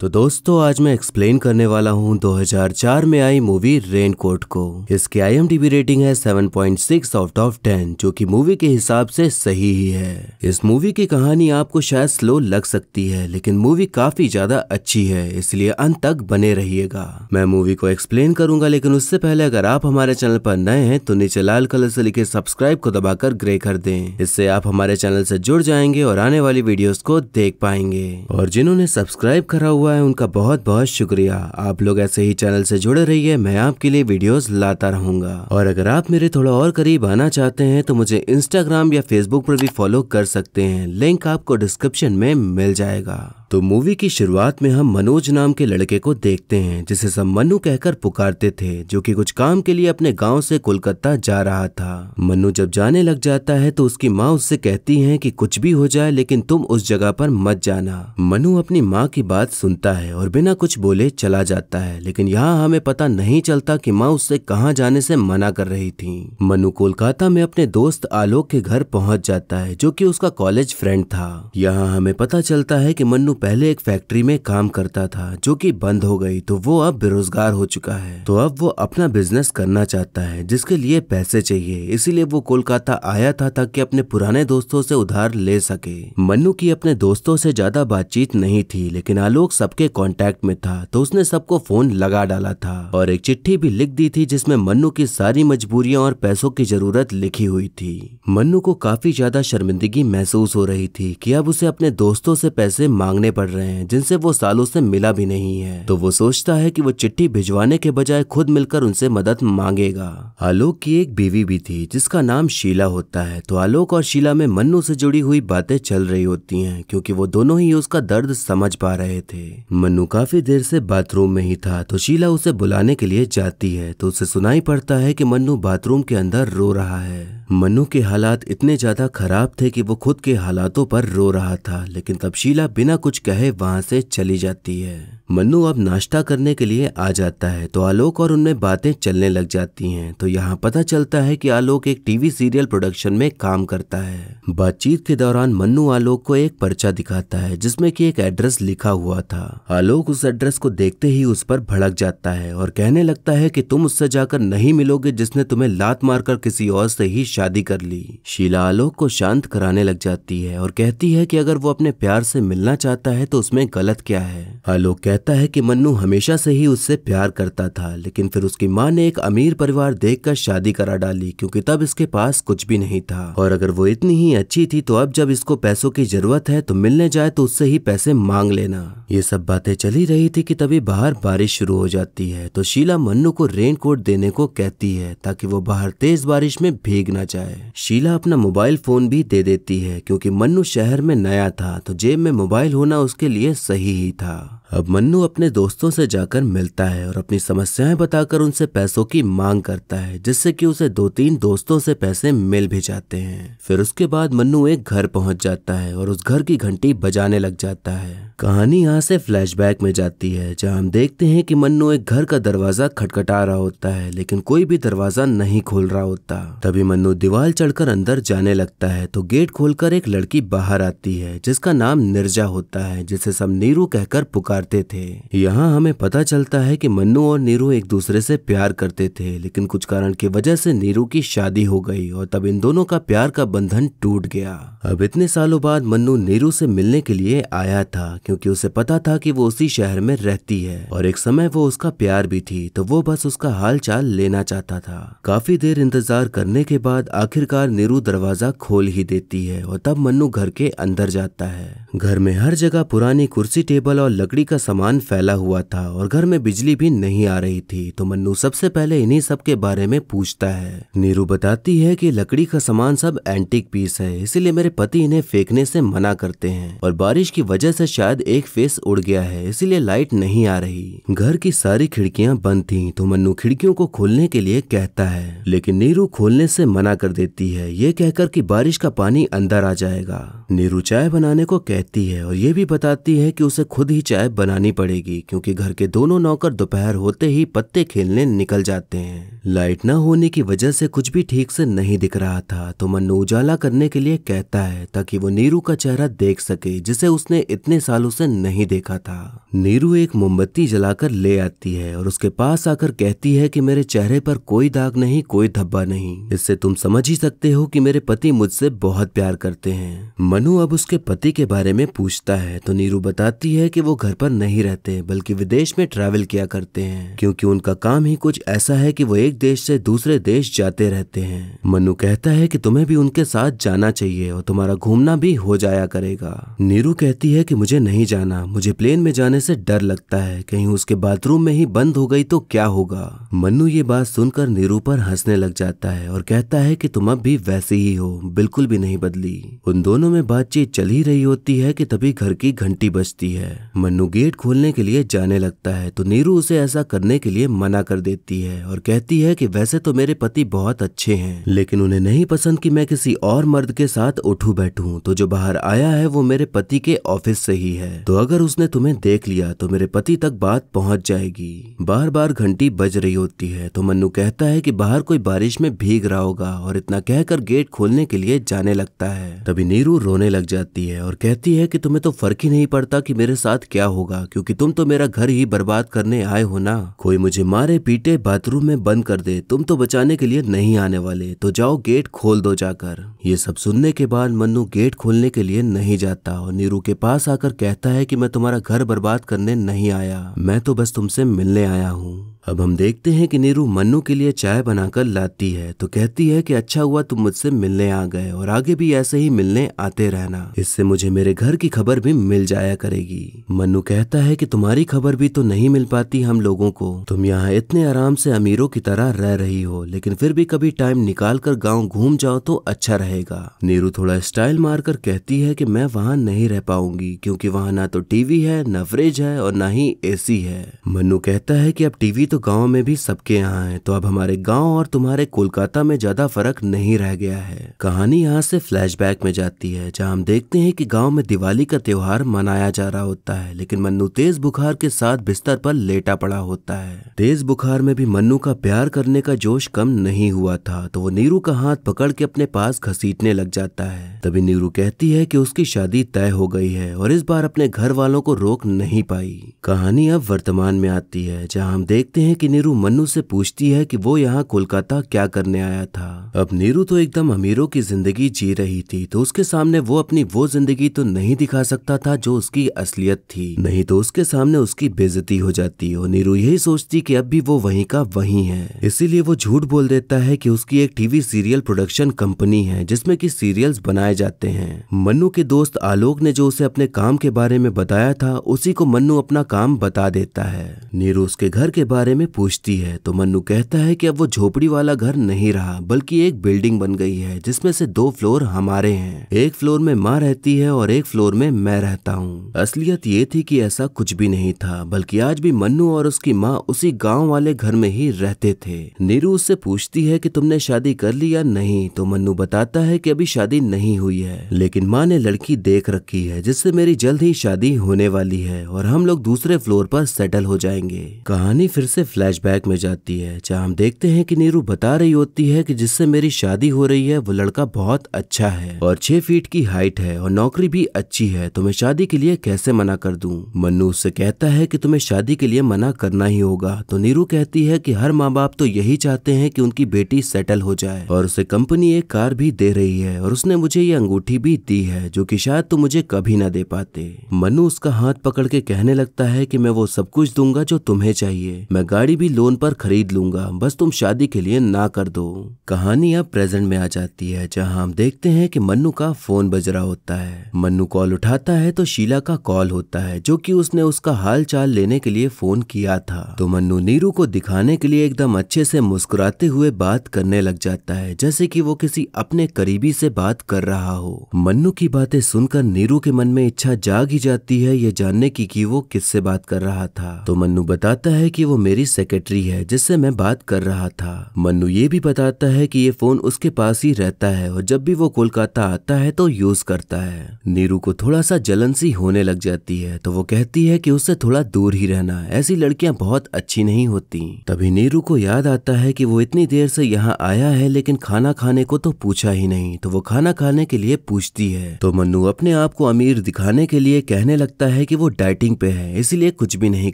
तो दोस्तों आज मैं एक्सप्लेन करने वाला हूँ 2004 में आई मूवी रेनकोट को इसकी आई रेटिंग है 7.6 आउट ऑफ टेन जो कि मूवी के हिसाब से सही ही है इस मूवी की कहानी आपको शायद स्लो लग सकती है लेकिन मूवी काफी ज्यादा अच्छी है इसलिए अंत तक बने रहिएगा मैं मूवी को एक्सप्लेन करूंगा लेकिन उससे पहले अगर आप हमारे चैनल पर नए हैं तो नीचे लाल कलर से लिखे सब्सक्राइब को दबाकर ग्रे कर दे इससे आप हमारे चैनल से जुड़ जाएंगे और आने वाली वीडियोस को देख पाएंगे और जिन्होंने सब्सक्राइब करा हुआ हुआ है उनका बहुत बहुत शुक्रिया आप लोग ऐसे ही चैनल से जुड़े रहिए मैं आपके लिए वीडियोस लाता रहूंगा और अगर आप मेरे थोड़ा और करीब आना चाहते हैं तो मुझे इंस्टाग्राम या फेसबुक पर भी फॉलो कर सकते हैं लिंक आपको डिस्क्रिप्शन में मिल जाएगा तो मूवी की शुरुआत में हम मनोज नाम के लड़के को देखते हैं जिसे सब मनु कहकर पुकारते थे जो कि कुछ काम के लिए अपने गांव से कोलकाता जा रहा था मनु जब जाने लग जाता है तो उसकी माँ उससे कहती है कि कुछ भी हो जाए लेकिन तुम उस जगह पर मत जाना मनु अपनी माँ की बात सुनता है और बिना कुछ बोले चला जाता है लेकिन यहाँ हमें पता नहीं चलता की माँ उससे कहाँ जाने से मना कर रही थी मनु कोलकाता में अपने दोस्त आलोक के घर पहुँच जाता है जो की उसका कॉलेज फ्रेंड था यहाँ हमें पता चलता है की मनु पहले एक फैक्ट्री में काम करता था जो कि बंद हो गई तो वो अब बेरोजगार हो चुका है तो अब वो अपना बिजनेस करना चाहता है जिसके लिए पैसे चाहिए इसीलिए वो कोलकाता आया था ताकि अपने पुराने दोस्तों से उधार ले सके मनु की अपने दोस्तों से ज्यादा बातचीत नहीं थी लेकिन आलोक सबके कॉन्टेक्ट में था तो उसने सबको फोन लगा डाला था और एक चिट्ठी भी लिख दी थी जिसमें मनु की सारी मजबूरियां और पैसों की जरूरत लिखी हुई थी मनु को काफी ज्यादा शर्मिंदगी महसूस हो रही थी कि अब उसे अपने दोस्तों से पैसे मांगने खबरें पढ़ रहे हैं जिनसे वो सालों से मिला भी नहीं है तो वो सोचता है कि वो चिट्ठी भिजवाने के बजाय खुद मिलकर उनसे मदद मांगेगा आलोक की एक बीवी भी थी जिसका नाम शीला होता है तो आलोक और शीला में मन्नू से जुड़ी हुई बातें चल रही होती हैं क्योंकि वो दोनों ही उसका दर्द समझ पा रहे थे मनु काफी देर से बाथरूम में ही था तो शीला उसे बुलाने के लिए जाती है तो उसे सुनाई पड़ता है कि मन्नू बाथरूम के अंदर रो रहा है मनु के हालात इतने ज्यादा खराब थे कि वो खुद के हालातों पर रो रहा था लेकिन तब शीला बिना कुछ कहे वहां से चली जाती है मनु अब नाश्ता करने के लिए आ जाता है तो आलोक और उनमें बातें चलने लग जाती हैं तो यहाँ पता चलता है कि आलोक एक टीवी सीरियल प्रोडक्शन में काम करता है बातचीत के दौरान मनु आलोक को एक पर्चा दिखाता है जिसमे की एक एड्रेस लिखा हुआ था आलोक उस एड्रेस को देखते ही उस पर भड़क जाता है और कहने लगता है की तुम उससे जाकर नहीं मिलोगे जिसने तुम्हें लात मारकर किसी और से ही शादी कर ली शीला आलोक को शांत कराने लग जाती है और कहती है कि अगर वो अपने प्यार से मिलना चाहता है तो उसमें गलत क्या है आलोक कहता है कि मन्नू हमेशा से ही उससे प्यार करता था लेकिन फिर उसकी माँ ने एक अमीर परिवार देख कर शादी करा डाली क्योंकि तब इसके पास कुछ भी नहीं था और अगर वो इतनी ही अच्छी थी तो अब जब इसको पैसों की जरूरत है तो मिलने जाए तो उससे ही पैसे मांग लेना ये सब बातें चली रही थी कि तभी बाहर बारिश शुरू हो जाती है तो शीला मन्नू को रेनकोट देने को कहती है ताकि वो बाहर तेज बारिश में भीग ना जाए शीला अपना मोबाइल फोन भी दे देती है क्योंकि मन्नू शहर में नया था तो जेब में मोबाइल होना उसके लिए सही ही था अब मन्नू अपने दोस्तों से जाकर मिलता है और अपनी समस्याएं बताकर उनसे पैसों की मांग करता है जिससे कि उसे दो तीन दोस्तों से पैसे मिल भी जाते हैं फिर उसके बाद मन्नू एक घर पहुंच जाता है और उस घर की घंटी बजाने लग जाता है कहानी यहाँ से फ्लैशबैक में जाती है जहाँ हम देखते हैं कि मन्नू एक घर का दरवाजा खटखटा रहा होता है लेकिन कोई भी दरवाजा नहीं खोल रहा होता तभी मन्नू दीवार चढ़कर अंदर जाने लगता है तो गेट खोलकर एक लड़की बाहर आती है जिसका नाम निर्जा होता है जिसे सब नीरू कहकर पुकारते थे यहाँ हमें पता चलता है कि मन्नू और नीरू एक दूसरे से प्यार करते थे लेकिन कुछ कारण की वजह से नीरू की शादी हो गई और तब इन दोनों का प्यार का बंधन टूट गया अब इतने सालों बाद मन्नू नीरू से मिलने के लिए आया था क्योंकि उसे पता था कि वो उसी शहर में रहती है और एक समय वो उसका प्यार भी थी तो वो बस उसका हाल चाल लेना चाहता था काफी देर इंतजार करने के बाद आखिरकार निरु दरवाजा खोल ही देती है और तब मनु घर के अंदर जाता है घर में हर जगह पुरानी कुर्सी टेबल और लकड़ी का सामान फैला हुआ था और घर में बिजली भी नहीं आ रही थी तो मन्नू सबसे पहले इन्हीं सब के बारे में पूछता है नीरू बताती है कि लकड़ी का सामान सब एंटीक पीस है इसीलिए मेरे पति इन्हें फेंकने से मना करते हैं और बारिश की वजह से शायद एक फेस उड़ गया है इसीलिए लाइट नहीं आ रही घर की सारी खिड़कियां बंद थी तो मन्नू खिड़कियों को खोलने के लिए कहता है लेकिन नीरू खोलने से मना मना कर देती है ये कहकर कि बारिश का पानी अंदर आ जाएगा नीरू चाय बनाने को कहती है और ये भी बताती है कि उसे खुद ही चाय बनानी पड़ेगी क्योंकि घर के दोनों नौकर दोपहर होते ही पत्ते खेलने निकल जाते हैं लाइट न होने की वजह से कुछ भी ठीक से नहीं दिख रहा था तो मनु उजाला करने के लिए कहता है ताकि वो नीरू का चेहरा देख सके जिसे उसने इतने सालों से नहीं देखा था नीरू एक मोमबत्ती जलाकर ले आती है और उसके पास आकर कहती है कि मेरे चेहरे पर कोई दाग नहीं कोई धब्बा नहीं इससे तुम समझ ही सकते हो कि मेरे पति मुझसे बहुत प्यार करते हैं मनु अब उसके पति के बारे में पूछता है तो नीरू बताती है कि वो घर पर नहीं रहते बल्कि विदेश में ट्रैवल किया करते हैं क्योंकि उनका काम ही कुछ ऐसा है कि वो एक देश से दूसरे देश जाते रहते हैं मनु कहता है कि तुम्हें भी उनके साथ जाना चाहिए और तुम्हारा घूमना भी हो जाया करेगा नीरू कहती है कि मुझे नहीं जाना मुझे प्लेन में जाने से डर लगता है कहीं उसके बाथरूम में ही बंद हो गई तो क्या होगा मनु ये बात सुनकर नीरू पर हंसने लग जाता है और कहता है कि तुम अब भी वैसे ही हो बिल्कुल भी नहीं बदली उन दोनों में बातचीत चल ही रही होती है कि तभी घर की घंटी बजती है मनु गेट खोलने के लिए जाने लगता है तो नीरू उसे ऐसा करने के लिए मना कर देती है और कहती है कि वैसे तो मेरे पति बहुत अच्छे हैं लेकिन उन्हें नहीं पसंद कि मैं किसी और मर्द के साथ उठू बैठू तो जो बाहर आया है वो मेरे पति के ऑफिस से ही है तो अगर उसने तुम्हें देख लिया तो मेरे पति तक बात पहुंच जाएगी बार बार घंटी बज रही होती है तो मन्नू कहता है कि बाहर कोई बारिश में भीग रहा होगा और इतना कहकर गेट खोलने के लिए जाने लगता है तभी नीरू रोने लग जाती है और कहती है कि तुम्हें तो फर्क ही नहीं पड़ता कि मेरे साथ क्या होगा क्योंकि तुम तो मेरा घर ही बर्बाद करने आए हो ना कोई मुझे मारे पीटे बाथरूम में बंद कर दे तुम तो बचाने के लिए नहीं आने वाले तो जाओ गेट खोल दो जाकर ये सब सुनने के बाद मन्नू गेट खोलने के लिए नहीं जाता और नीरू के पास आकर कहता है कि मैं तुम्हारा घर बर्बाद करने नहीं आया मैं तो बस तुमसे मिलने आया हूँ अब हम देखते हैं कि नीरू मनु के लिए चाय बनाकर लाती है तो कहती है कि अच्छा हुआ तुम मुझसे मिलने आ गए और आगे भी ऐसे ही मिलने आते रहना इससे मुझे मेरे घर की खबर भी मिल जाया करेगी मनु कहता है कि तुम्हारी खबर भी तो नहीं मिल पाती हम लोगों को तुम यहाँ इतने आराम से अमीरों की तरह रह रही हो लेकिन फिर भी कभी टाइम निकाल कर गाँव घूम जाओ तो अच्छा रहेगा नीरू थोड़ा स्टाइल मार कर कहती है की मैं वहाँ नहीं रह पाऊंगी क्यूँकी वहाँ ना तो टीवी है न फ्रिज है और न ही ए है मनु कहता है की अब टीवी तो गांव में भी सबके यहाँ है तो अब हमारे गांव और तुम्हारे कोलकाता में ज्यादा फर्क नहीं रह गया है कहानी यहाँ से फ्लैशबैक में जाती है जहाँ हम देखते हैं कि गांव में दिवाली का त्योहार मनाया जा रहा होता है लेकिन मन्नू तेज बुखार के साथ बिस्तर पर लेटा पड़ा होता है तेज बुखार में भी मन्नू का प्यार करने का जोश कम नहीं हुआ था तो वो नीरू का हाथ पकड़ के अपने पास घसीटने लग जाता है तभी नीरू कहती है कि उसकी शादी तय हो गई है और इस बार अपने घर वालों को रोक नहीं पाई कहानी अब वर्तमान में आती है जहाँ हम देखते कहते हैं कि नीरू मन्नू से पूछती है कि वो यहाँ कोलकाता क्या करने आया था अब नीरू तो एकदम अमीरों की जिंदगी जी रही थी तो उसके सामने वो अपनी वो जिंदगी तो नहीं दिखा सकता था जो उसकी असलियत थी नहीं तो उसके सामने उसकी बेजती हो जाती और नीरू यही सोचती की अब भी वो वही का वही है इसीलिए वो झूठ बोल देता है की उसकी एक टीवी सीरियल प्रोडक्शन कंपनी है जिसमे की सीरियल बनाए जाते हैं मनु के दोस्त आलोक ने जो उसे अपने काम के बारे में बताया था उसी को मनु अपना काम बता देता है नीरू उसके घर के बारे बारे में पूछती है तो मन्नू कहता है कि अब वो झोपड़ी वाला घर नहीं रहा बल्कि एक बिल्डिंग बन गई है जिसमें से दो फ्लोर हमारे हैं एक फ्लोर में माँ रहती है और एक फ्लोर में मैं रहता हूँ असलियत ये थी कि ऐसा कुछ भी नहीं था बल्कि आज भी मन्नू और उसकी माँ उसी गाँव वाले घर में ही रहते थे नीरू उससे पूछती है की तुमने शादी कर ली या नहीं तो मन्नू बताता है की अभी शादी नहीं हुई है लेकिन माँ ने लड़की देख रखी है जिससे मेरी जल्द ही शादी होने वाली है और हम लोग दूसरे फ्लोर पर सेटल हो जाएंगे कहानी फिर से से फ्लैशबैक में जाती है जहां हम देखते हैं कि नीरू बता रही होती है कि जिससे मेरी शादी हो रही है वो लड़का बहुत अच्छा है और छह फीट की हाइट है और नौकरी भी अच्छी है तो मैं शादी के लिए कैसे मना कर दू मनु उससे कहता है कि तुम्हें शादी के लिए मना करना ही होगा तो नीरू कहती है कि हर माँ बाप तो यही चाहते हैं कि उनकी बेटी सेटल हो जाए और उसे कंपनी एक कार भी दे रही है और उसने मुझे ये अंगूठी भी दी है जो कि शायद तुम मुझे कभी ना दे पाते मनु उसका हाथ पकड़ के कहने लगता है कि मैं वो सब कुछ दूंगा जो तुम्हें चाहिए मैं गाड़ी भी लोन पर खरीद लूंगा बस तुम शादी के लिए ना कर दो कहानी अब प्रेजेंट में आ जाती है जहां हम देखते हैं कि मन्नू का फोन बज रहा होता है मन्नू कॉल उठाता है तो शीला का कॉल होता है जो कि उसने उसका हाल चाल लेने के लिए फोन किया था तो मन्नू नीरू को दिखाने के लिए एकदम अच्छे से मुस्कुराते हुए बात करने लग जाता है जैसे कि वो किसी अपने करीबी से बात कर रहा हो मन्नू की बातें सुनकर नीरू के मन में इच्छा जाग ही जाती है ये जानने की कि वो किससे बात कर रहा था तो मन्नू बताता है कि वो मेरी मेरी सेक्रेटरी है जिससे मैं बात कर रहा था मनु ये भी बताता है कि ये फोन उसके पास ही रहता है और जब भी वो कोलकाता आता है तो यूज करता है नीरू को थोड़ा सा जलन सी होने लग जाती है तो वो कहती है कि उससे थोड़ा दूर ही रहना ऐसी लड़कियां बहुत अच्छी नहीं होती तभी नीरू को याद आता है कि वो इतनी देर से यहाँ आया है लेकिन खाना खाने को तो पूछा ही नहीं तो वो खाना खाने के लिए पूछती है तो मनु अपने आप को अमीर दिखाने के लिए कहने लगता है कि वो डाइटिंग पे है इसीलिए कुछ भी नहीं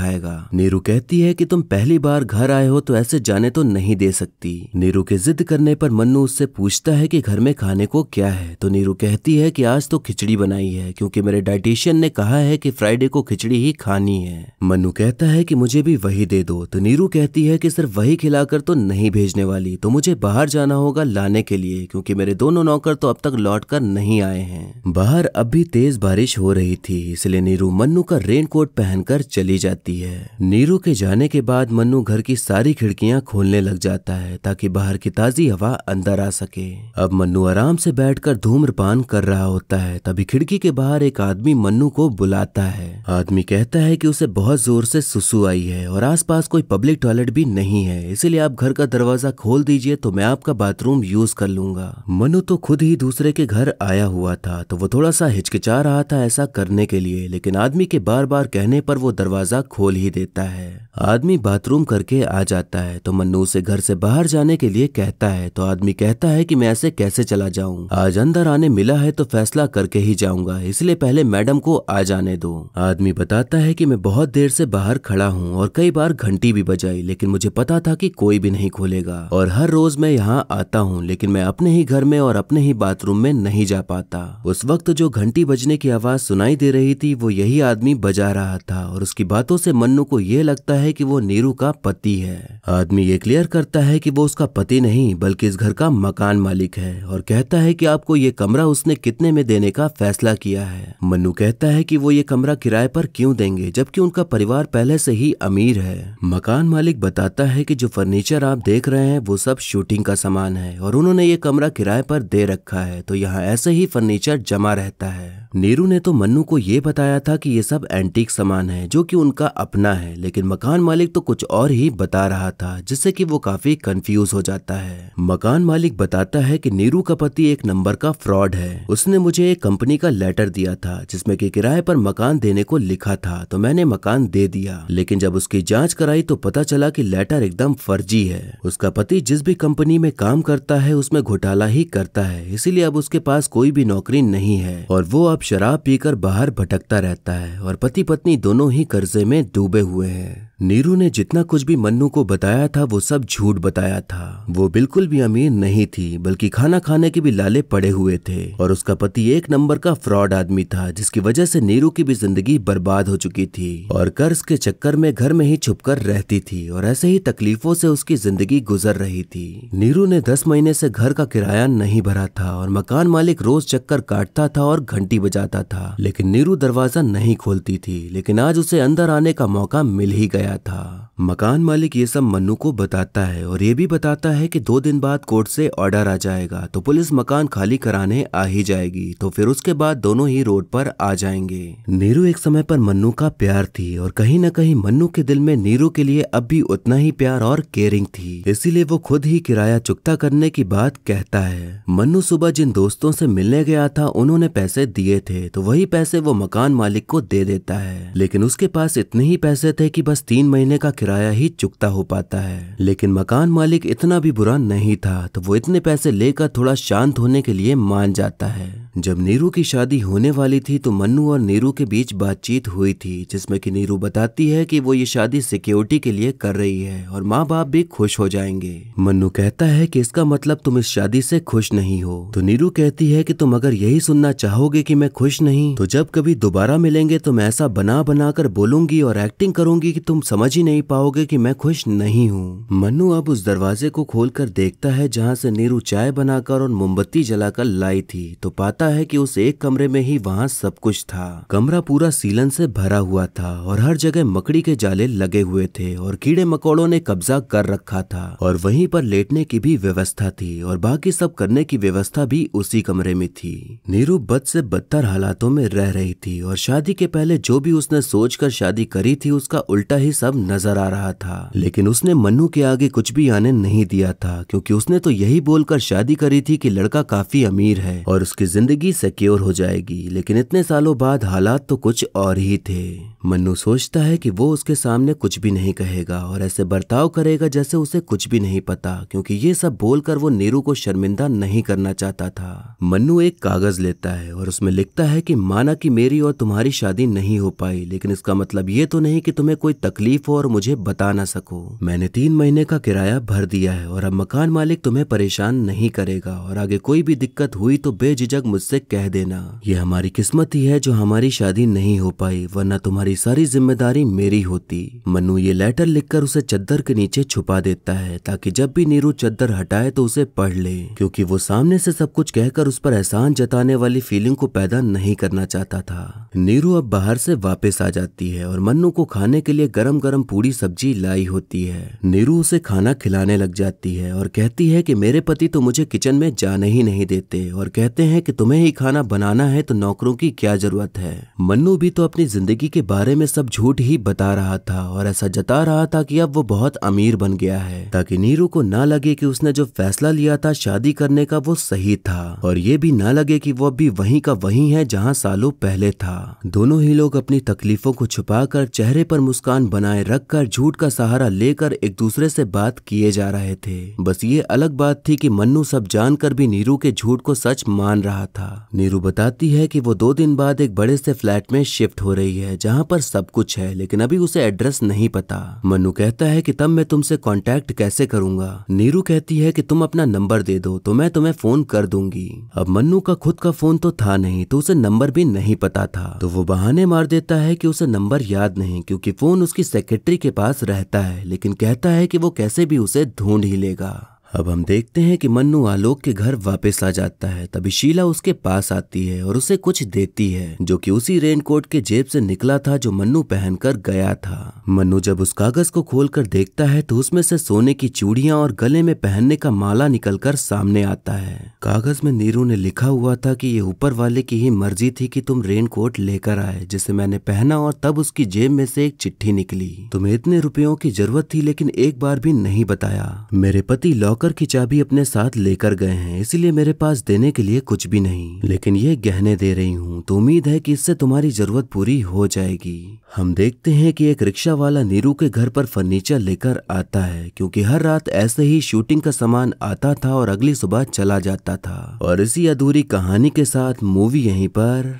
खाएगा नीरू कहती है कि तुम पहली बार घर आए हो तो ऐसे जाने तो नहीं दे सकती नीरू के जिद करने पर मन्नू उससे पूछता है कि घर में खाने को क्या है तो नीरू कहती है कि आज तो खिचड़ी बनाई है क्योंकि मेरे डाइटिशियन ने कहा है कि फ्राइडे को खिचड़ी ही खानी है मन्नू कहता है कि मुझे भी वही दे दो तो नीरू कहती है कि सिर्फ वही खिलाकर तो नहीं भेजने वाली तो मुझे बाहर जाना होगा लाने के लिए क्योंकि मेरे दोनों नौकर तो अब तक लौट कर नहीं आए हैं बाहर अब भी तेज बारिश हो रही थी इसलिए नीरू मन्नू का रेनकोट पहनकर चली जाती है नीरू के जाने के बाद बाद मन्नू घर की सारी खिड़कियां खोलने लग जाता है ताकि बाहर की ताजी हवा अंदर आ सके अब मन्नू आराम से बैठकर धूम्रपान कर रहा होता है तभी खिड़की के बाहर एक आदमी मन्नू को बुलाता है आदमी कहता है कि उसे बहुत जोर से सुसु आई है और आसपास कोई पब्लिक टॉयलेट भी नहीं है इसीलिए आप घर का दरवाजा खोल दीजिए तो मैं आपका बाथरूम यूज कर लूंगा मनु तो खुद ही दूसरे के घर आया हुआ था तो वो थोड़ा सा हिचकिचा रहा था ऐसा करने के लिए लेकिन आदमी के बार बार कहने पर वो दरवाजा खोल ही देता है आदमी बाथरूम करके आ जाता है तो मन्नू उसे घर से बाहर जाने के लिए कहता है तो आदमी कहता है कि मैं ऐसे कैसे चला जाऊं आज अंदर आने मिला है तो फैसला करके ही जाऊंगा इसलिए पहले मैडम को आ जाने दो आदमी बताता है कि मैं बहुत देर से बाहर खड़ा हूँ और कई बार घंटी भी बजाई लेकिन मुझे पता था की कोई भी नहीं खोलेगा और हर रोज मैं यहाँ आता हूँ लेकिन मैं अपने ही घर में और अपने ही बाथरूम में नहीं जा पाता उस वक्त जो घंटी बजने की आवाज सुनाई दे रही थी वो यही आदमी बजा रहा था और उसकी बातों से मन्नू को यह लगता है कि वो नीरू का पति है आदमी ये क्लियर करता है कि वो उसका पति नहीं बल्कि इस घर का मकान मालिक है और कहता है कि आपको ये कमरा उसने कितने में देने का फैसला किया है मनु कहता है कि वो ये कमरा किराए पर क्यों देंगे जबकि उनका परिवार पहले से ही अमीर है मकान मालिक बताता है कि जो फर्नीचर आप देख रहे हैं वो सब शूटिंग का सामान है और उन्होंने ये कमरा किराए पर दे रखा है तो यहाँ ऐसे ही फर्नीचर जमा रहता है नीरू ने तो मन्नू को ये बताया था कि ये सब एंटीक सामान है जो कि उनका अपना है लेकिन मकान मालिक तो तो कुछ और ही बता रहा था जिससे कि वो काफी कंफ्यूज हो जाता है मकान मालिक बताता है कि नीरू का पति एक नंबर का फ्रॉड है उसने मुझे एक कंपनी का लेटर दिया था जिसमें कि किराए पर मकान देने को लिखा था तो मैंने मकान दे दिया लेकिन जब उसकी जाँच कराई तो पता चला की लेटर एकदम फर्जी है उसका पति जिस भी कंपनी में काम करता है उसमें घोटाला ही करता है इसीलिए अब उसके पास कोई भी नौकरी नहीं है और वो अब शराब पीकर बाहर भटकता रहता है और पति पत्नी दोनों ही कर्जे में डूबे हुए हैं नीरू ने जितना कुछ भी मन्नू को बताया था वो सब झूठ बताया था वो बिल्कुल भी अमीर नहीं थी बल्कि खाना खाने के भी लाले पड़े हुए थे और उसका पति एक नंबर का फ्रॉड आदमी था जिसकी वजह से नीरू की भी जिंदगी बर्बाद हो चुकी थी और कर्ज के चक्कर में घर में ही छुप रहती थी और ऐसे ही तकलीफों से उसकी जिंदगी गुजर रही थी नीरू ने दस महीने से घर का किराया नहीं भरा था और मकान मालिक रोज चक्कर काटता था और घंटी बजाता था लेकिन नीरू दरवाजा नहीं खोलती थी लेकिन आज उसे अंदर आने का मौका मिल ही गया आया था मकान मालिक ये सब मनु को बताता है और ये भी बताता है कि दो दिन बाद कोर्ट से ऑर्डर आ जाएगा तो पुलिस मकान खाली कराने आ ही जाएगी तो फिर उसके बाद दोनों ही रोड पर आ जाएंगे नीरू एक समय पर मन्नू का प्यार थी और कहीं न कहीं मन्नू के दिल में नीरू के लिए अब भी उतना ही प्यार और केयरिंग थी इसीलिए वो खुद ही किराया चुकता करने की बात कहता है मन्नू सुबह जिन दोस्तों से मिलने गया था उन्होंने पैसे दिए थे तो वही पैसे वो मकान मालिक को दे देता है लेकिन उसके पास इतने ही पैसे थे कि बस तीन तीन महीने का किराया ही चुकता हो पाता है लेकिन मकान मालिक इतना भी बुरा नहीं था तो वो इतने पैसे लेकर थोड़ा शांत होने के लिए मान जाता है जब नीरू की शादी होने वाली थी तो मन्नू और नीरू के बीच बातचीत हुई थी जिसमें कि नीरू बताती है कि वो ये शादी सिक्योरिटी के लिए कर रही है और माँ बाप भी खुश हो जाएंगे मन्नू कहता है कि इसका मतलब तुम इस शादी से खुश नहीं हो तो नीरू कहती है कि तुम अगर यही सुनना चाहोगे कि मैं खुश नहीं तो जब कभी दोबारा मिलेंगे तो मैं ऐसा बना बना कर बोलूंगी और एक्टिंग करूंगी कि तुम समझ ही नहीं पाओगे कि मैं खुश नहीं हूँ मनु अब उस दरवाजे को खोलकर देखता है जहाँ से नीरू चाय बनाकर और मोमबत्ती जलाकर लाई थी तो पाता बताता है कि उस एक कमरे में ही वहाँ सब कुछ था कमरा पूरा सीलन से भरा हुआ था और हर जगह मकड़ी के जाले लगे हुए थे और कीड़े मकोड़ों ने कब्जा कर रखा था और वहीं पर लेटने की भी व्यवस्था थी और बाकी सब करने की व्यवस्था भी उसी कमरे में थी नीरू बद से बदतर हालातों में रह रही थी और शादी के पहले जो भी उसने सोच कर शादी करी थी उसका उल्टा ही सब नजर आ रहा था लेकिन उसने मनु के आगे कुछ भी आने नहीं दिया था क्योंकि उसने तो यही बोलकर शादी करी थी कि लड़का काफी अमीर है और उसकी जिंदगी ज़िंदगी सिक्योर हो जाएगी लेकिन इतने सालों बाद हालात तो कुछ और ही थे मन्नू सोचता है कि वो उसके सामने कुछ भी नहीं कहेगा और ऐसे बर्ताव करेगा जैसे उसे कुछ भी नहीं पता क्योंकि ये सब बोलकर वो नीरू को शर्मिंदा नहीं करना चाहता था मनु एक कागज लेता है और उसमें लिखता है कि माना कि मेरी और तुम्हारी शादी नहीं हो पाई लेकिन इसका मतलब ये तो नहीं कि तुम्हें कोई तकलीफ हो और मुझे बता ना सको मैंने तीन महीने का किराया भर दिया है और अब मकान मालिक तुम्हें परेशान नहीं करेगा और आगे कोई भी दिक्कत हुई तो बेझिझक मुझसे कह देना ये हमारी किस्मत ही है जो हमारी शादी नहीं हो पाई वरना तुम्हारी तुम्हारी सारी जिम्मेदारी मेरी होती मनु ये लेटर लिखकर उसे चद्दर के नीचे छुपा देता है ताकि जब भी नीरू चद्दर हटाए तो उसे पढ़ ले क्योंकि वो सामने से सब कुछ कहकर उस पर एहसान जताने वाली फीलिंग को पैदा नहीं करना चाहता था नीरू अब बाहर से वापस आ जाती है और मन्नू को खाने के लिए गरम गरम पूरी सब्जी लाई होती है नीरू उसे खाना खिलाने लग जाती है और कहती है कि मेरे पति तो मुझे किचन में जाने ही नहीं देते और कहते हैं कि तुम्हें ही खाना बनाना है तो नौकरों की क्या जरूरत है मन्नू भी तो अपनी जिंदगी के बाद बारे में सब झूठ ही बता रहा था और ऐसा जता रहा था कि अब वो बहुत अमीर बन गया है ताकि नीरू को ना लगे कि उसने जो फैसला लिया था शादी करने का वो सही था और ये भी ना लगे कि वो अभी वहीं का वहीं है जहाँ सालों पहले था दोनों ही लोग अपनी तकलीफों को छुपाकर चेहरे पर मुस्कान बनाए रखकर झूठ का सहारा लेकर एक दूसरे से बात किए जा रहे थे बस ये अलग बात थी कि मन्नू सब जानकर भी नीरू के झूठ को सच मान रहा था नीरू बताती है कि वो दो दिन बाद एक बड़े से फ्लैट में शिफ्ट हो रही है जहाँ पर सब कुछ है लेकिन अभी उसे एड्रेस नहीं पता मनु कहता है कि तब मैं तुमसे कांटेक्ट कैसे करूंगा नीरू कहती है कि तुम अपना नंबर दे दो तो मैं तुम्हें फोन कर दूंगी अब मनु का खुद का फोन तो था नहीं तो उसे नंबर भी नहीं पता था तो वो बहाने मार देता है कि उसे नंबर याद नहीं क्योंकि फोन उसकी सेक्रेटरी के पास रहता है लेकिन कहता है कि वो कैसे भी उसे ढूंढ ही लेगा अब हम देखते हैं कि मन्नू आलोक के घर वापस आ जाता है तभी शीला उसके पास आती है और उसे कुछ देती है जो कि उसी रेनकोट के जेब से निकला था जो मन्नू पहनकर गया था मन्नू जब उस कागज को खोलकर देखता है तो उसमें से सोने की चूड़ियां और गले में पहनने का माला निकलकर सामने आता है कागज में नीरू ने लिखा हुआ था की ये ऊपर वाले की ही मर्जी थी की तुम रेनकोट लेकर आए जिसे मैंने पहना और तब उसकी जेब में से एक चिट्ठी निकली तुम्हें इतने रुपयों की जरूरत थी लेकिन एक बार भी नहीं बताया मेरे पति लॉक लॉकर की चाबी अपने साथ लेकर गए हैं इसीलिए मेरे पास देने के लिए कुछ भी नहीं लेकिन ये गहने दे रही हूँ तो उम्मीद है कि इससे तुम्हारी जरूरत पूरी हो जाएगी हम देखते हैं कि एक रिक्शा वाला नीरू के घर पर फर्नीचर लेकर आता है क्योंकि हर रात ऐसे ही शूटिंग का सामान आता था और अगली सुबह चला जाता था और इसी अधूरी कहानी के साथ मूवी यहीं पर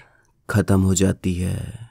खत्म हो जाती है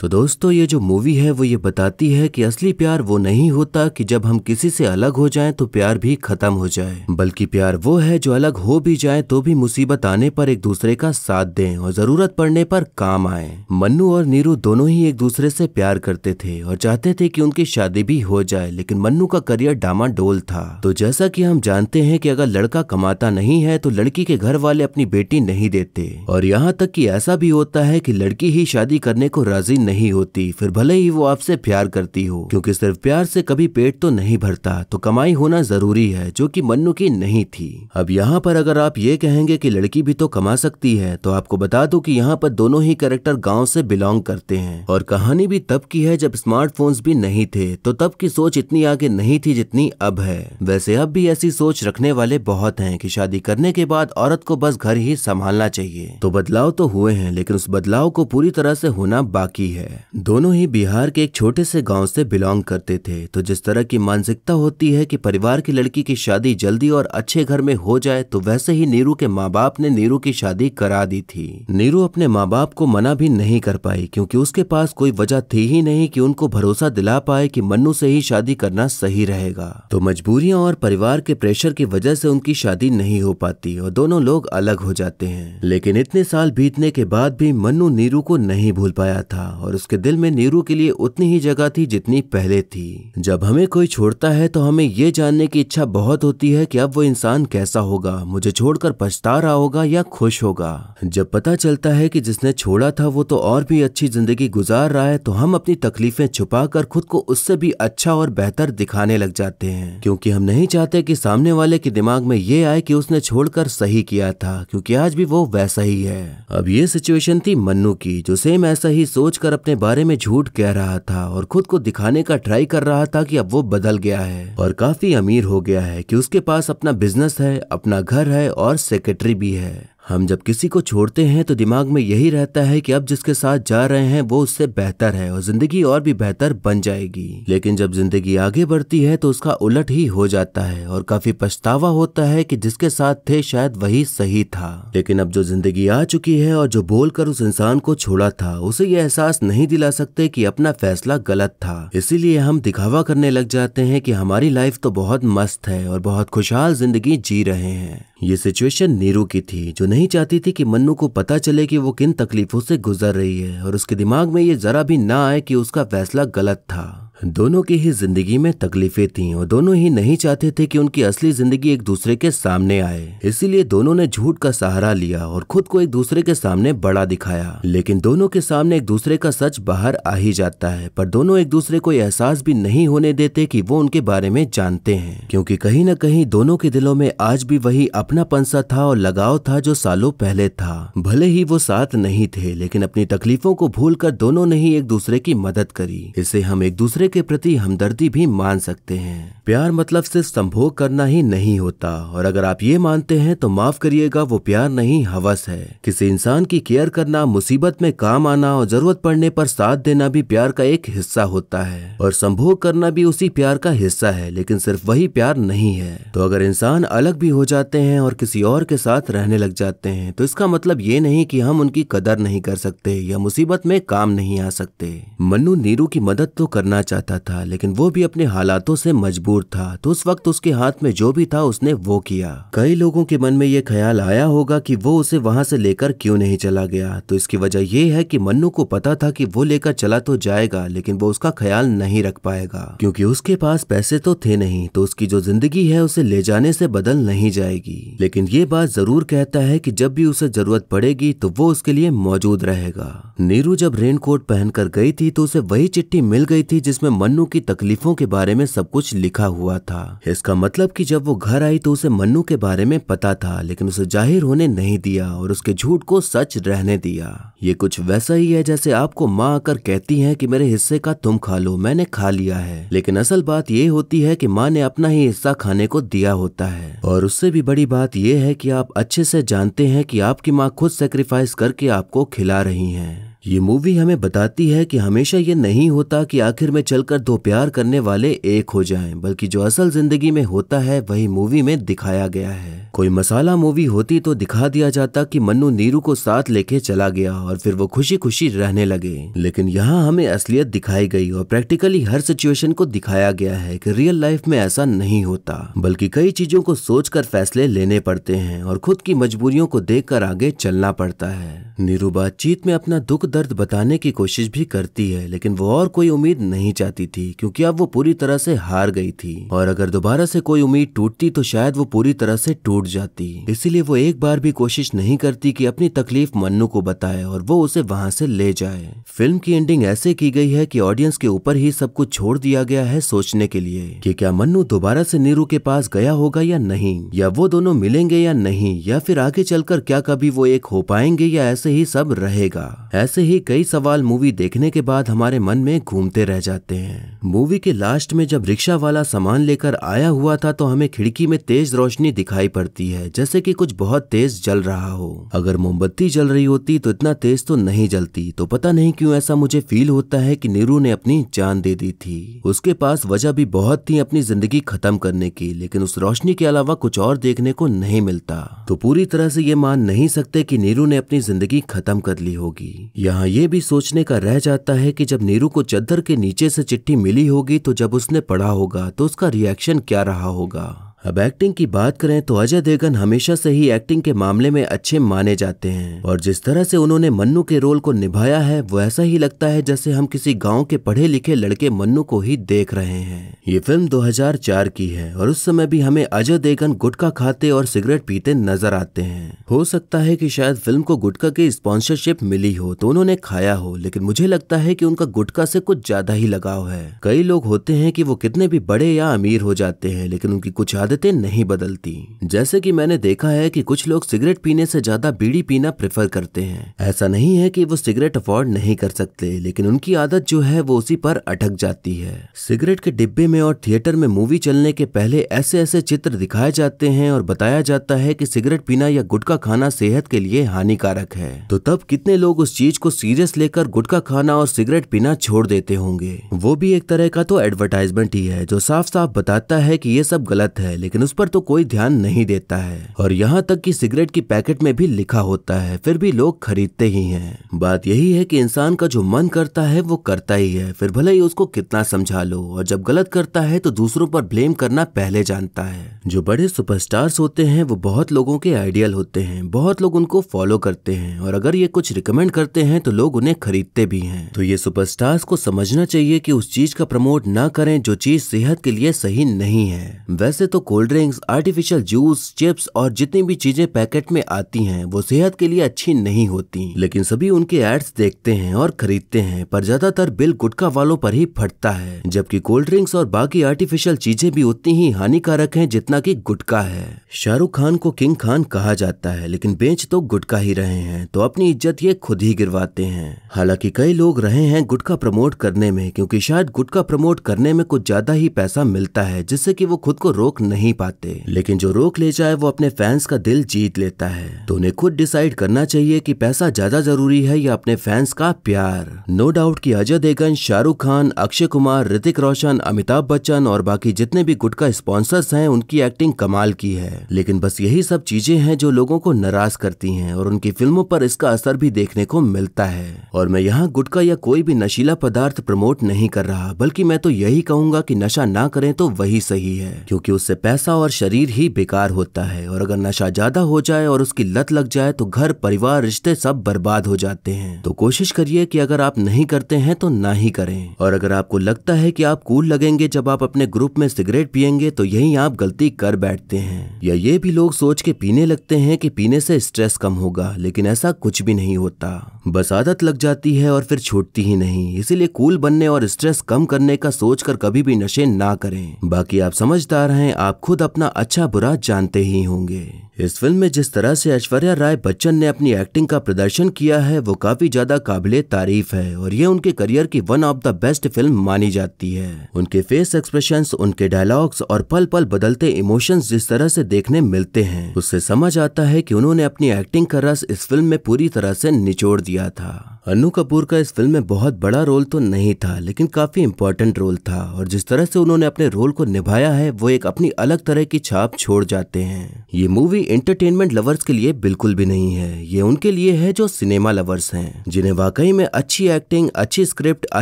तो दोस्तों ये जो मूवी है वो ये बताती है कि असली प्यार वो नहीं होता कि जब हम किसी से अलग हो जाएं तो प्यार भी खत्म हो जाए बल्कि प्यार वो है जो अलग हो भी जाए तो भी मुसीबत आने पर एक दूसरे का साथ दें और जरूरत पड़ने पर काम आए मन्नू और नीरू दोनों ही एक दूसरे से प्यार करते थे और चाहते थे कि उनकी शादी भी हो जाए लेकिन मन्नू का करियर डामाडोल था तो जैसा की हम जानते हैं की अगर लड़का कमाता नहीं है तो लड़की के घर वाले अपनी बेटी नहीं देते और यहाँ तक की ऐसा भी होता है की लड़की ही शादी करने को राजी नहीं नहीं होती फिर भले ही वो आपसे प्यार करती हो क्योंकि सिर्फ प्यार से कभी पेट तो नहीं भरता तो कमाई होना जरूरी है जो कि मनु की नहीं थी अब यहाँ पर अगर आप ये कहेंगे कि लड़की भी तो कमा सकती है तो आपको बता दो कि यहाँ पर दोनों ही कैरेक्टर गांव से बिलोंग करते हैं और कहानी भी तब की है जब स्मार्टफोन्स भी नहीं थे तो तब की सोच इतनी आगे नहीं थी जितनी अब है वैसे अब भी ऐसी सोच रखने वाले बहुत हैं कि शादी करने के बाद औरत को बस घर ही संभालना चाहिए तो बदलाव तो हुए हैं लेकिन उस बदलाव को पूरी तरह से होना बाकी है है दोनों ही बिहार के एक छोटे से गांव से बिलोंग करते थे तो जिस तरह की मानसिकता होती है कि परिवार की लड़की की शादी जल्दी और अच्छे घर में हो जाए तो वैसे ही नीरू के माँ बाप ने नीरू की शादी करा दी थी नीरू अपने माँ बाप को मना भी नहीं कर पाई क्योंकि उसके पास कोई वजह थी ही नहीं कि उनको भरोसा दिला पाए कि मन्नू से ही शादी करना सही रहेगा तो मजबूरियां और परिवार के प्रेशर की वजह से उनकी शादी नहीं हो पाती और दोनों लोग अलग हो जाते हैं लेकिन इतने साल बीतने के बाद भी मन्नू नीरू को नहीं भूल पाया था और उसके दिल में नीरू के लिए उतनी ही जगह थी जितनी पहले थी जब हमें कोई छोड़ता है तो हमें ये जानने की इच्छा बहुत होती है कि अब वो इंसान कैसा होगा मुझे छोड़कर पछता रहा होगा या खुश होगा जब पता चलता है कि जिसने छोड़ा था वो तो और भी अच्छी जिंदगी गुजार रहा है तो हम अपनी तकलीफें छुपा कर खुद को उससे भी अच्छा और बेहतर दिखाने लग जाते हैं क्योंकि हम नहीं चाहते कि सामने वाले के दिमाग में ये आए कि उसने छोड़कर सही किया था क्योंकि आज भी वो वैसा ही है अब ये सिचुएशन थी मन्नू की जो सेम ऐसा ही सोच कर अपने बारे में झूठ कह रहा था और खुद को दिखाने का ट्राई कर रहा था कि अब वो बदल गया है और काफी अमीर हो गया है कि उसके पास अपना बिजनेस है अपना घर है और सेक्रेटरी भी है हम जब किसी को छोड़ते हैं तो दिमाग में यही रहता है कि अब जिसके साथ जा रहे हैं वो उससे बेहतर है और जिंदगी और भी बेहतर बन जाएगी लेकिन जब जिंदगी आगे बढ़ती है तो उसका उलट ही हो जाता है और काफी पछतावा होता है कि जिसके साथ थे शायद वही सही था लेकिन अब जो जिंदगी आ चुकी है और जो बोलकर उस इंसान को छोड़ा था उसे ये एहसास नहीं दिला सकते की अपना फैसला गलत था इसीलिए हम दिखावा करने लग जाते हैं की हमारी लाइफ तो बहुत मस्त है और बहुत खुशहाल जिंदगी जी रहे हैं ये सिचुएशन नीरू की थी जो नहीं चाहती थी कि मन्नू को पता चले कि वो किन तकलीफों से गुजर रही है और उसके दिमाग में ये जरा भी ना आए कि उसका फैसला गलत था दोनों की ही जिंदगी में तकलीफें थी और दोनों ही नहीं चाहते थे कि उनकी असली जिंदगी एक दूसरे के सामने आए इसीलिए दोनों ने झूठ का सहारा लिया और खुद को एक दूसरे के सामने बड़ा दिखाया लेकिन दोनों के सामने एक दूसरे का सच बाहर आ ही जाता है पर दोनों एक दूसरे को एहसास भी नहीं होने देते कि वो उनके बारे में जानते हैं क्योंकि कहीं ना कहीं दोनों के दिलों में आज भी वही अपना पंसा था और लगाव था जो सालों पहले था भले ही वो साथ नहीं थे लेकिन अपनी तकलीफों को भूल दोनों ने ही एक दूसरे की मदद करी इसे हम एक दूसरे के प्रति हमदर्दी भी मान सकते हैं प्यार मतलब सिर्फ संभोग करना ही नहीं होता और अगर आप ये मानते हैं तो माफ करिएगा वो प्यार नहीं हवस है किसी इंसान की केयर करना मुसीबत में काम आना और जरूरत पड़ने पर साथ देना भी प्यार का एक हिस्सा होता है और संभोग करना भी उसी प्यार का हिस्सा है लेकिन सिर्फ वही प्यार नहीं है तो अगर इंसान अलग भी हो जाते हैं और किसी और के साथ रहने लग जाते हैं तो इसका मतलब ये नहीं कि हम उनकी कदर नहीं कर सकते या मुसीबत में काम नहीं आ सकते मनु नीरू की मदद तो करना चाहिए चाहता था लेकिन वो भी अपने हालातों से मजबूर था तो उस वक्त उसके हाथ में जो भी था उसने वो किया कई लोगों के मन में ये ख्याल आया होगा कि वो उसे वहां से लेकर क्यों नहीं चला गया तो इसकी वजह यह है कि मन्नू को पता था कि वो लेकर चला तो जाएगा लेकिन वो उसका ख्याल नहीं रख पाएगा क्योंकि उसके पास पैसे तो थे नहीं तो उसकी जो जिंदगी है उसे ले जाने से बदल नहीं जाएगी लेकिन ये बात जरूर कहता है कि जब भी उसे जरूरत पड़ेगी तो वो उसके लिए मौजूद रहेगा नीरू जब रेनकोट पहनकर गई थी तो उसे वही चिट्ठी मिल गई थी जिसमें जिसमें मन्नू की तकलीफों के बारे में सब कुछ लिखा हुआ था इसका मतलब कि जब वो घर आई तो उसे मन्नू के बारे में पता था लेकिन उसे जाहिर होने नहीं दिया और उसके झूठ को सच रहने दिया ये कुछ वैसा ही है जैसे आपको माँ आकर कहती है कि मेरे हिस्से का तुम खा लो मैंने खा लिया है लेकिन असल बात ये होती है कि माँ ने अपना ही हिस्सा खाने को दिया होता है और उससे भी बड़ी बात यह है कि आप अच्छे से जानते हैं कि आपकी माँ खुद सेक्रीफाइस करके आपको खिला रही हैं ये मूवी हमें बताती है कि हमेशा ये नहीं होता कि आखिर में चलकर दो प्यार करने वाले एक हो जाएं, बल्कि जो असल जिंदगी में होता है वही मूवी में दिखाया गया है कोई मसाला मूवी होती तो दिखा दिया जाता कि मन्नू नीरू को साथ लेके चला गया और फिर वो खुशी खुशी रहने लगे लेकिन यहाँ हमें असलियत दिखाई गई और प्रैक्टिकली हर सिचुएशन को दिखाया गया है कि रियल लाइफ में ऐसा नहीं होता बल्कि कई चीजों को सोचकर फैसले लेने पड़ते हैं और खुद की मजबूरियों को देख आगे चलना पड़ता है नीरू बातचीत में अपना दुख दर्द बताने की कोशिश भी करती है लेकिन वो और कोई उम्मीद नहीं चाहती थी क्योंकि अब वो पूरी तरह से हार गई थी और अगर दोबारा से कोई उम्मीद टूटती तो शायद वो पूरी तरह से टूट टूट जाती इसीलिए वो एक बार भी कोशिश नहीं करती कि अपनी तकलीफ मन्नू को बताए और वो उसे वहां से ले जाए फिल्म की एंडिंग ऐसे की गई है कि ऑडियंस के ऊपर ही सब कुछ छोड़ दिया गया है सोचने के लिए कि क्या मन्नू दोबारा से नीरू के पास गया होगा या नहीं या वो दोनों मिलेंगे या नहीं या फिर आगे चलकर क्या कभी वो एक हो पाएंगे या ऐसे ही सब रहेगा ऐसे ही कई सवाल मूवी देखने के बाद हमारे मन में घूमते रह जाते हैं मूवी के लास्ट में जब रिक्शा वाला सामान लेकर आया हुआ था तो हमें खिड़की में तेज रोशनी दिखाई पड़ती जाती है जैसे कि कुछ बहुत तेज जल रहा हो अगर मोमबत्ती जल रही होती तो इतना तेज तो नहीं जलती तो पता नहीं क्यों ऐसा मुझे फील होता है कि नीरू ने अपनी जान दे दी थी उसके पास वजह भी बहुत थी अपनी जिंदगी खत्म करने की लेकिन उस रोशनी के अलावा कुछ और देखने को नहीं मिलता तो पूरी तरह से ये मान नहीं सकते कि नीरू ने अपनी जिंदगी खत्म कर ली होगी यहाँ ये भी सोचने का रह जाता है कि जब नीरू को चद्दर के नीचे से चिट्ठी मिली होगी तो जब उसने पढ़ा होगा तो उसका रिएक्शन क्या रहा होगा अब एक्टिंग की बात करें तो अजय देवगन हमेशा से ही एक्टिंग के मामले में अच्छे माने जाते हैं और जिस तरह से उन्होंने मन्नू के रोल को निभाया है वो ऐसा ही लगता है जैसे हम किसी गांव के पढ़े लिखे लड़के मन्नू को ही देख रहे हैं ये फिल्म 2004 की है और उस समय भी हमें अजय देवगन गुटखा खाते और सिगरेट पीते नजर आते हैं हो सकता है की शायद फिल्म को गुटखा की स्पॉन्सरशिप मिली हो तो उन्होंने खाया हो लेकिन मुझे लगता है की उनका गुटखा से कुछ ज्यादा ही लगाव है कई लोग होते हैं की वो कितने भी बड़े या अमीर हो जाते हैं लेकिन उनकी कुछ आदत आदतें नहीं बदलती जैसे कि मैंने देखा है कि कुछ लोग सिगरेट पीने से ज्यादा बीड़ी पीना प्रेफर करते हैं ऐसा नहीं है कि वो सिगरेट अफोर्ड नहीं कर सकते लेकिन उनकी आदत जो है वो उसी पर अटक जाती है सिगरेट के डिब्बे में और थिएटर में मूवी चलने के पहले ऐसे ऐसे चित्र दिखाए जाते हैं और बताया जाता है कि सिगरेट पीना या गुटखा खाना सेहत के लिए हानिकारक है तो तब कितने लोग उस चीज को सीरियस लेकर गुटखा खाना और सिगरेट पीना छोड़ देते होंगे वो भी एक तरह का तो एडवर्टाइजमेंट ही है जो साफ साफ बताता है कि ये सब गलत है लेकिन उस पर तो कोई ध्यान नहीं देता है और यहाँ तक कि सिगरेट की पैकेट में भी लिखा होता है फिर भी लोग खरीदते ही हैं बात यही है कि इंसान का जो मन करता है वो करता ही है फिर भले ही उसको कितना समझा लो और जब गलत करता है तो दूसरों पर ब्लेम करना पहले जानता है जो बड़े सुपरस्टार्स होते हैं वो बहुत लोगों के आइडियल होते हैं बहुत लोग उनको फॉलो करते हैं और अगर ये कुछ रिकमेंड करते हैं तो लोग उन्हें खरीदते भी हैं तो ये सुपरस्टार्स को समझना चाहिए कि उस चीज का प्रमोट ना करें जो चीज सेहत के लिए सही नहीं है वैसे तो cold drinks artificial juice chips और जितनी भी चीजें पैकेट में आती हैं वो सेहत के लिए अच्छी नहीं होती लेकिन सभी उनके एड्स देखते हैं और खरीदते हैं पर ज्यादातर बिल गुटखा वालों पर ही फटता है जबकि कोल्ड ड्रिंक्स और बाकी आर्टिफिशियल चीजें भी उतनी ही हानिकारक है जितना की गुटका है शाहरुख खान को किंग खान कहा जाता है लेकिन बेच तो गुटका ही रहे हैं तो अपनी इज्जत ये खुद ही गिरवाते हैं हालांकि कई लोग रहे हैं गुटखा प्रमोट करने में क्योंकि शायद गुटखा प्रमोट करने में कुछ ज्यादा ही पैसा मिलता है जिससे कि वो खुद को रोक नहीं नहीं पाते लेकिन जो रोक ले जाए वो अपने फैंस का दिल जीत लेता है तो उन्हें खुद डिसाइड करना चाहिए कि पैसा ज्यादा जरूरी है या अपने फैंस का प्यार नो डाउट कि अजय देवगन शाहरुख खान अक्षय कुमार ऋतिक रोशन अमिताभ बच्चन और बाकी जितने भी गुट का स्पॉन्सर्स हैं उनकी एक्टिंग कमाल की है लेकिन बस यही सब चीजें हैं जो लोगों को नाराज करती हैं और उनकी फिल्मों पर इसका असर भी देखने को मिलता है और मैं यहाँ गुटका या कोई भी नशीला पदार्थ प्रमोट नहीं कर रहा बल्कि मैं तो यही कहूंगा कि नशा ना करें तो वही सही है क्योंकि उससे पैसा और शरीर ही बेकार होता है और अगर नशा ज्यादा हो जाए और उसकी लत लग जाए तो घर परिवार रिश्ते सब बर्बाद हो जाते हैं तो कोशिश करिए कि अगर आप नहीं करते हैं तो ना ही करें और अगर आपको लगता है कि आप कूल लगेंगे जब आप अपने ग्रुप में सिगरेट पियेंगे तो यही आप गलती कर बैठते हैं या ये भी लोग सोच के पीने लगते हैं कि पीने से स्ट्रेस कम होगा लेकिन ऐसा कुछ भी नहीं होता बस आदत लग जाती है और फिर छूटती ही नहीं इसीलिए कूल बनने और स्ट्रेस कम करने का सोचकर कभी भी नशे ना करें बाकी आप समझदार हैं आप आप खुद अपना अच्छा बुरा जानते ही होंगे इस फिल्म में जिस तरह से ऐश्वर्या राय बच्चन ने अपनी एक्टिंग का प्रदर्शन किया है वो काफी ज्यादा काबिले तारीफ है और ये उनके करियर की one of the best film मानी जाती है उनके फेस एक्सप्रेशन उनके डायलॉग्स और पल पल बदलते इमोशंस जिस तरह से देखने मिलते हैं उससे समझ आता है की उन्होंने अपनी एक्टिंग का रस इस फिल्म में पूरी तरह से निचोड़ दिया था अनु कपूर का इस फिल्म में बहुत बड़ा रोल तो नहीं था लेकिन काफ़ी इम्पोर्टेंट रोल था और जिस तरह से उन्होंने अपने रोल को निभाया है वो एक अपनी अलग तरह की छाप छोड़ जाते हैं ये मूवी एंटरटेनमेंट लवर्स के लिए बिल्कुल भी नहीं है ये उनके लिए है जो सिनेमा लवर्स हैं जिन्हें वाकई में अच्छी एक्टिंग अच्छी स्क्रिप्ट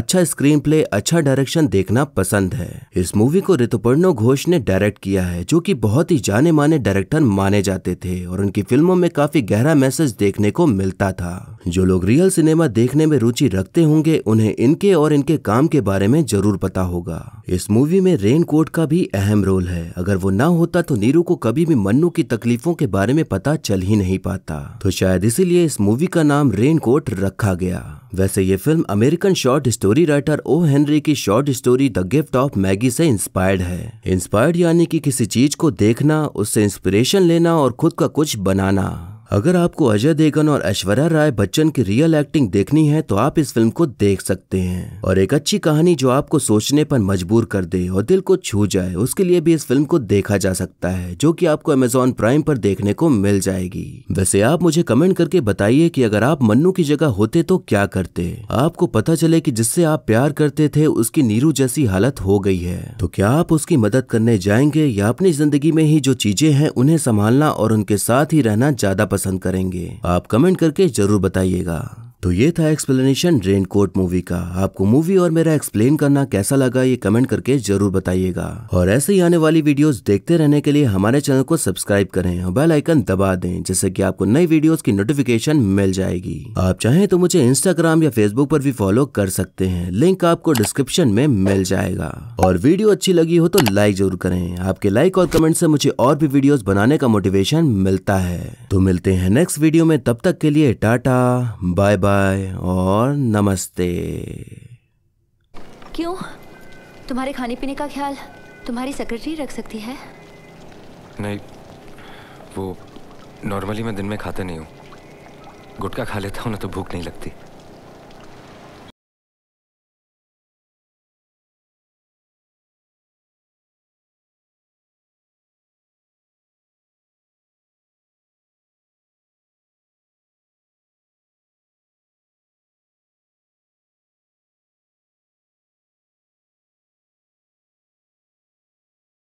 अच्छा स्क्रीन प्ले अच्छा डायरेक्शन देखना पसंद है इस मूवी को ऋतुपर्णो घोष ने डायरेक्ट किया है जो की बहुत ही जाने माने डायरेक्टर माने जाते थे और उनकी फिल्मों में काफी गहरा मैसेज देखने को मिलता था जो लोग रियल सिनेमा देखने में रुचि रखते होंगे उन्हें इनके और इनके काम के बारे में जरूर पता होगा इस मूवी में रेन कोट का भी अहम रोल है अगर वो ना होता तो नीरू को कभी भी मन्नू की तकलीफों के बारे में पता चल ही नहीं पाता तो शायद इसीलिए इस मूवी का नाम रेन कोट रखा गया वैसे ये film American short story writer O Henry की short story the gift of Magi से इंस्पायर्ड है इंस्पायर्ड यानी कि किसी चीज को देखना उससे इंस्पिरेशन लेना और खुद का कुछ बनाना अगर आपको अजय देवगन और ऐश्वर्या राय बच्चन की रियल एक्टिंग देखनी है तो आप इस फिल्म को देख सकते हैं और एक अच्छी कहानी जो आपको सोचने पर मजबूर कर दे और दिल को छू जाए उसके लिए भी इस फिल्म को देखा जा सकता है जो कि आपको अमेजोन प्राइम पर देखने को मिल जाएगी वैसे आप मुझे कमेंट करके बताइए की अगर आप मन्नू की जगह होते तो क्या करते आपको पता चले की जिससे आप प्यार करते थे उसकी नीरू जैसी हालत हो गई है तो क्या आप उसकी मदद करने जाएंगे या अपनी जिंदगी में ही जो चीजें हैं उन्हें संभालना और उनके साथ ही रहना ज्यादा पसंद पसंद करेंगे आप कमेंट करके जरूर बताइएगा तो ये था एक्सप्लेनेशन रेन कोट मूवी का आपको मूवी और मेरा एक्सप्लेन करना कैसा लगा ये कमेंट करके जरूर बताइएगा और ऐसे ही आने वाली वीडियोस देखते रहने के लिए हमारे चैनल को सब्सक्राइब करें और बेल आइकन दबा दें जिससे कि आपको नई वीडियोस की नोटिफिकेशन मिल जाएगी आप चाहें तो मुझे इंस्टाग्राम या फेसबुक पर भी फॉलो कर सकते हैं लिंक आपको डिस्क्रिप्शन में मिल जाएगा और वीडियो अच्छी लगी हो तो लाइक जरूर करें आपके लाइक और कमेंट से मुझे और भी वीडियोस बनाने का मोटिवेशन मिलता है तो मिलते हैं नेक्स्ट वीडियो में तब तक के लिए टाटा बाय बाय बाय और नमस्ते क्यों तुम्हारे खाने पीने का ख्याल तुम्हारी सेक्रेटरी रख सकती है नहीं वो नॉर्मली मैं दिन में खाता नहीं हूँ गुटखा खा लेता हूँ ना तो भूख नहीं लगती